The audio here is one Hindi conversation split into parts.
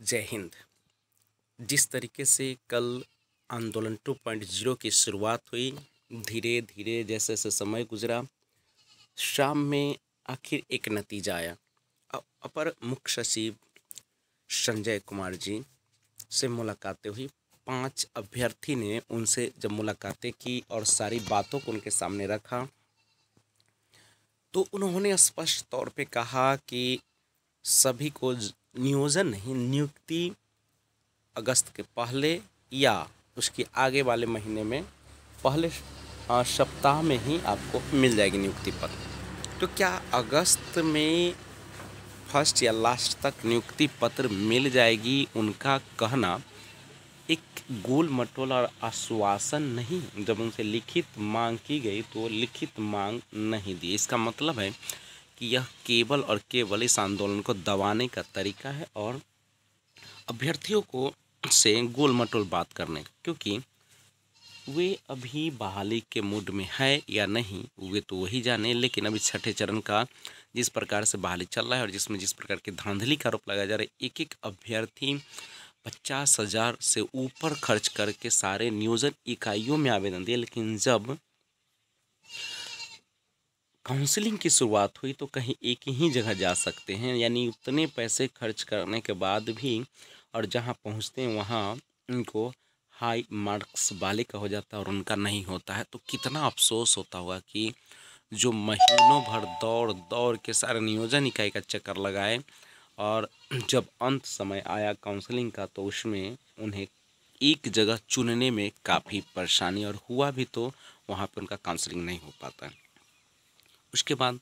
जय हिंद जिस तरीके से कल आंदोलन टू पॉइंट जीरो की शुरुआत हुई धीरे धीरे जैसे जैसे समय गुजरा शाम में आखिर एक नतीजा आया अपर मुख्य सचिव संजय कुमार जी से मुलाकातें हुई पांच अभ्यर्थी ने उनसे जब मुलाकातें की और सारी बातों को उनके सामने रखा तो उन्होंने स्पष्ट तौर पे कहा कि सभी को नियोजन नहीं नियुक्ति अगस्त के पहले या उसके आगे वाले महीने में पहले सप्ताह में ही आपको मिल जाएगी नियुक्ति पत्र तो क्या अगस्त में फर्स्ट या लास्ट तक नियुक्ति पत्र मिल जाएगी उनका कहना एक गोल मटोल और आश्वासन नहीं जब उनसे लिखित मांग की गई तो लिखित मांग नहीं दी इसका मतलब है कि यह केवल और केवल इस आंदोलन को दबाने का तरीका है और अभ्यर्थियों को से गोल मटोल बात करने का क्योंकि वे अभी बहाली के मूड में है या नहीं वे तो वही जाने लेकिन अभी छठे चरण का जिस प्रकार से बहाली चल रहा है और जिसमें जिस प्रकार की धांधली का आरोप लगाया जा रहा है एक एक अभ्यर्थी पचास हज़ार से ऊपर खर्च करके सारे नियोजन इकाइयों में आवेदन दिए लेकिन जब काउंसलिंग की शुरुआत हुई तो कहीं एक ही जगह जा सकते हैं यानी उतने पैसे खर्च करने के बाद भी और जहाँ पहुँचते हैं वहाँ उनको हाई मार्क्स वाले का हो जाता है और उनका नहीं होता है तो कितना अफसोस होता होगा कि जो महीनों भर दौड़ दौड़ के सारे नियोजन इकाई का चक्कर लगाए और जब अंत समय आया काउंसलिंग का तो उसमें उन्हें एक जगह चुनने में काफ़ी परेशानी और हुआ भी तो वहाँ पर उनका काउंसलिंग नहीं हो पाता है उसके बाद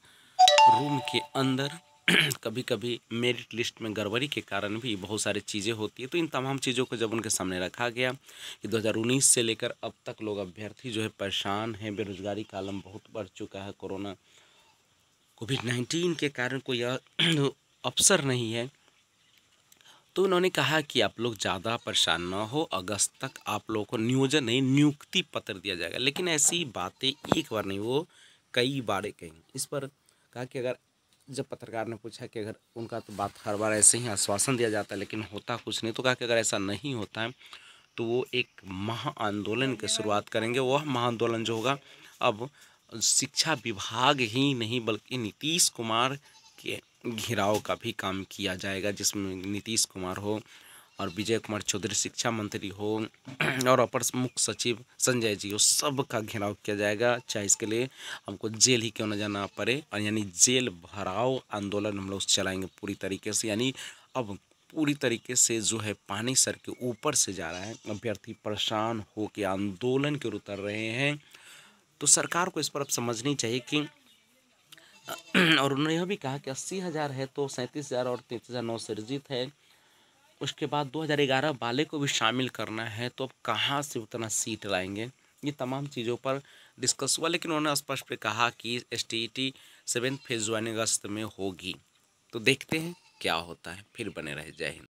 रूम के अंदर कभी कभी मेरिट लिस्ट में गड़बड़ी के कारण भी बहुत सारी चीज़ें होती है तो इन तमाम चीज़ों को जब उनके सामने रखा गया कि 2019 से लेकर अब तक लोग अभ्यर्थी जो है परेशान हैं बेरोजगारी का आलम बहुत बढ़ चुका है कोरोना कोविड नाइन्टीन के कारण कोई अवसर नहीं है तो उन्होंने कहा कि आप लोग ज़्यादा परेशान ना हो अगस्त तक आप लोगों को नियोजन नहीं नियुक्ति पत्र दिया जाएगा लेकिन ऐसी बातें एक बार नहीं वो कई बार कही इस पर कहा कि अगर जब पत्रकार ने पूछा कि अगर उनका तो बात हर बार ऐसे ही आश्वासन दिया जाता है लेकिन होता कुछ नहीं तो कहा कि अगर ऐसा नहीं होता है तो वो एक महा आंदोलन की शुरुआत करेंगे वह महा आंदोलन जो होगा अब शिक्षा विभाग ही नहीं बल्कि नीतीश कुमार के घिराव का भी काम किया जाएगा जिसमें नीतीश कुमार हो और विजय कुमार चौधरी शिक्षा मंत्री हो और अपर मुख्य सचिव संजय जी हो सब का घेराव किया जाएगा चाहे इसके लिए हमको जेल ही क्यों न जाना पड़े और यानी जेल भराओ आंदोलन हम लोग चलाएंगे पूरी तरीके से यानी अब पूरी तरीके से जो है पानी सर के ऊपर से जा रहा है अभ्यर्थी परेशान हो के आंदोलन के उतर रहे हैं तो सरकार को इस पर अब समझनी चाहिए कि और उन्होंने यह भी कहा कि अस्सी हज़ार है तो सैंतीस हज़ार और तैंतीस हज़ार नौ से है उसके बाद 2011 वाले को भी शामिल करना है तो अब कहाँ से उतना सीट लाएंगे ये तमाम चीज़ों पर डिस्कस हुआ लेकिन उन्होंने स्पष्ट पर कहा कि S T T seven phase one अगस्त में होगी तो देखते हैं क्या होता है फिर बने रहे जय हिंद